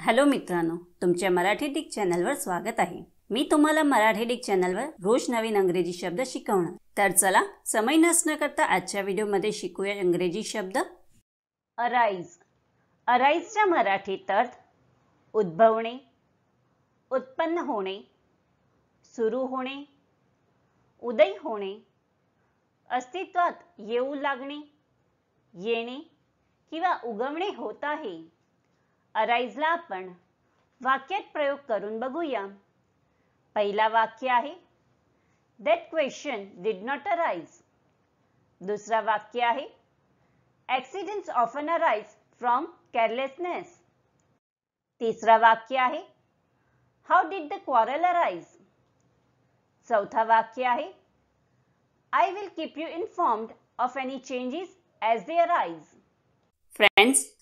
hello मित्रांनो तुमच्या Marathi Dick चॅनलवर स्वागत आहे मी तुम्हाला मराठी डिक चॅनलवर रोज नवीन अंग्रेजी शब्द शिकवणार तर चला समय नसण्याकरता करता आजच्या व्हिडिओमध्ये शिकूया इंग्रजी शब्द अराईज अराईजच्या मराठीत अर्थ उद्भवणे उत्पन्न होणे सुरू होणे उदय होणे अस्तित्वात येऊ लागणे येणे किंवा उगवणे होत आहे अराईजला आपण वाक्यात प्रयोग करून बघूया पहिला वाक्य आहे that question did not arise दुसरा वाक्य आहे accidents often arise from carelessness तिसरा वाक्य आहे how did the quarrel arise चौथा वाक्य आहे I will keep you informed of any changes as they arise friends